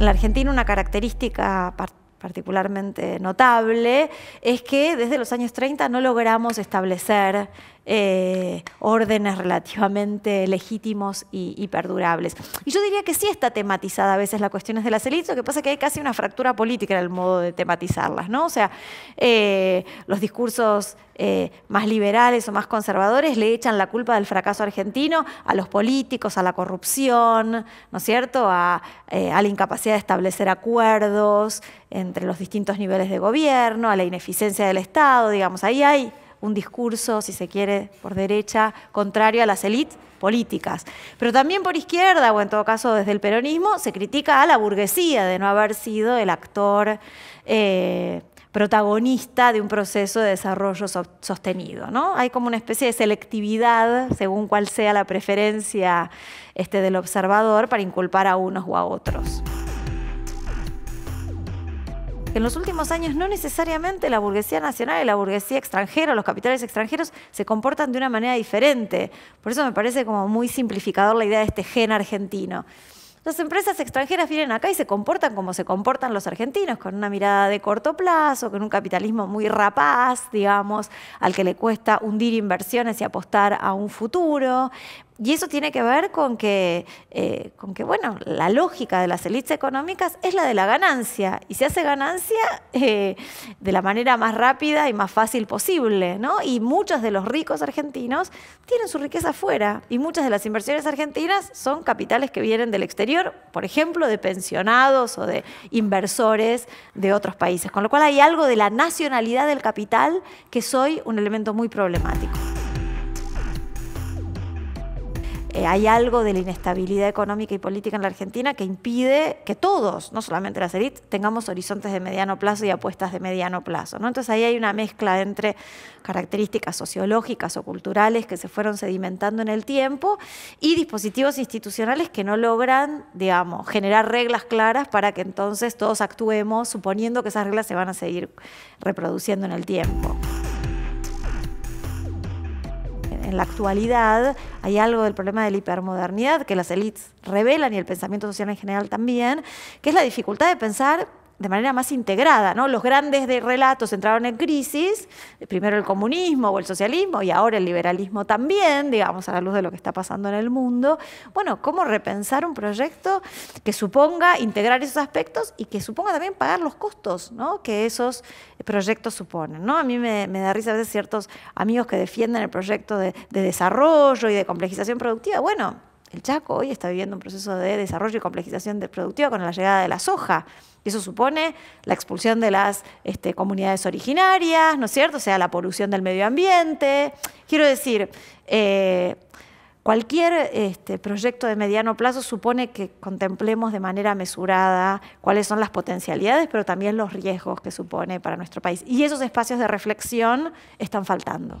En la Argentina una característica particularmente notable es que desde los años 30 no logramos establecer eh, órdenes relativamente legítimos y, perdurables. Y yo diría que sí está tematizada a veces la cuestión de las élites, lo que pasa es que hay casi una fractura política en el modo de tematizarlas, ¿no? O sea, eh, los discursos eh, más liberales o más conservadores le echan la culpa del fracaso argentino a los políticos, a la corrupción, ¿no es cierto?, a, la incapacidad de establecer acuerdos. En entre los distintos niveles de gobierno, a la ineficiencia del Estado, digamos, ahí hay un discurso, si se quiere, por derecha, contrario a las élites políticas. Pero también por izquierda, o en todo caso desde el peronismo, se critica a la burguesía de no haber sido el actor eh, protagonista de un proceso de desarrollo sostenido. ¿no? Hay como una especie de selectividad, según cuál sea la preferencia este, del observador, para inculpar a unos o a otros en los últimos años no necesariamente la burguesía nacional y la burguesía extranjera, los capitales extranjeros, se comportan de una manera diferente. Por eso me parece como muy simplificador la idea de este gen argentino. Las empresas extranjeras vienen acá y se comportan como se comportan los argentinos, con una mirada de corto plazo, con un capitalismo muy rapaz, digamos, al que le cuesta hundir inversiones y apostar a un futuro, y eso tiene que ver con que, eh, bueno, la lógica de las élites económicas es la de la ganancia. Y se hace ganancia eh, de la manera más rápida y más fácil posible, ¿no? Y muchos de los ricos argentinos tienen su riqueza afuera. Y muchas de las inversiones argentinas son capitales que vienen del exterior, por ejemplo, de pensionados o de inversores de otros países. Con lo cual hay algo de la nacionalidad del capital que soy un elemento muy problemático. Eh, hay algo de la inestabilidad económica y política en la Argentina que impide que todos, no solamente las élites, tengamos horizontes de mediano plazo y apuestas de mediano plazo. Entonces ahí hay una mezcla entre características sociológicas o culturales que se fueron sedimentando en el tiempo y dispositivos institucionales que no logran, digamos, generar reglas claras para que entonces todos actuemos suponiendo que esas reglas se van a seguir reproduciendo en el tiempo en la actualidad hay algo del problema de la hipermodernidad que las élites revelan y el pensamiento social en general también, que es la dificultad de pensar de manera más integrada. ¿no? Los grandes relatos entraron en crisis, primero el comunismo o el socialismo y ahora el liberalismo también, digamos, a la luz de lo que está pasando en el mundo. Bueno, ¿cómo repensar un proyecto que suponga integrar esos aspectos y que suponga también pagar los costos que esos proyectos suponen? ¿no? A mí me, da risa a veces ciertos amigos que defienden el proyecto de desarrollo y de complejización productiva. Bueno, el Chaco hoy está viviendo un proceso de desarrollo y complejización productiva con la llegada de la soja. Y eso supone la expulsión de las este, comunidades originarias, ¿no es cierto? O sea, la polución del medio ambiente. Quiero decir, eh, cualquier este, proyecto de mediano plazo supone que contemplemos de manera mesurada cuáles son las potencialidades, pero también los riesgos que supone para nuestro país. Y esos espacios de reflexión están faltando.